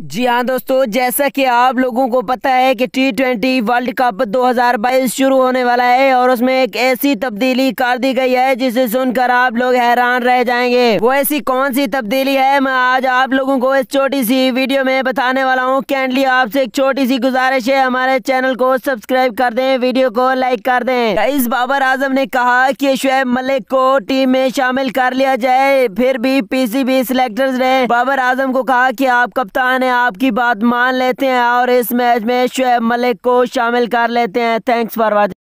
जी हाँ दोस्तों जैसा कि आप लोगों को पता है कि टी ट्वेंटी वर्ल्ड कप 2022 शुरू होने वाला है और उसमें एक ऐसी तब्दीली कर दी गई है जिसे सुनकर आप लोग हैरान रह जाएंगे वो ऐसी कौन सी तब्दीली है मैं आज आप लोगों को इस छोटी सी वीडियो में बताने वाला हूँ कैंडली आपसे एक छोटी सी गुजारिश है हमारे चैनल को सब्सक्राइब कर दे वीडियो को लाइक कर दे इस बाबर आजम ने कहा की शुएब मलिक को टीम में शामिल कर लिया जाए फिर भी पी बी सिलेक्टर्स ने बाबर आजम को कहा की आप कप्तान में आपकी बात मान लेते हैं और इस मैच में शुएब मलिक को शामिल कर लेते हैं थैंक्स फॉर वॉचिंग